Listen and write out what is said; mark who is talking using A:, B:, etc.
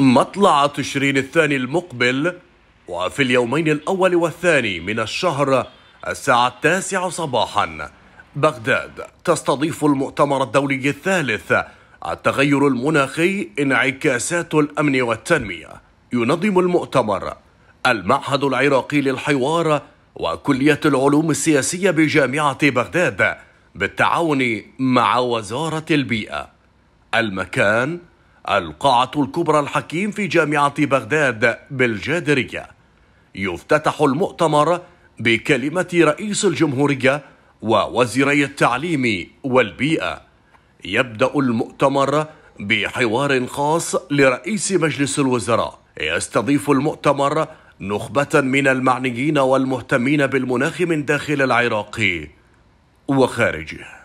A: مطلع تشرين الثاني المقبل وفي اليومين الأول والثاني من الشهر الساعة التاسعة صباحا بغداد تستضيف المؤتمر الدولي الثالث التغير المناخي انعكاسات الأمن والتنمية ينظم المؤتمر المعهد العراقي للحوار وكلية العلوم السياسية بجامعة بغداد بالتعاون مع وزارة البيئة المكان القاعة الكبرى الحكيم في جامعة بغداد بالجادرية يفتتح المؤتمر بكلمة رئيس الجمهورية ووزيري التعليم والبيئة يبدأ المؤتمر بحوار خاص لرئيس مجلس الوزراء يستضيف المؤتمر نخبة من المعنيين والمهتمين بالمناخ من داخل العراق وخارجه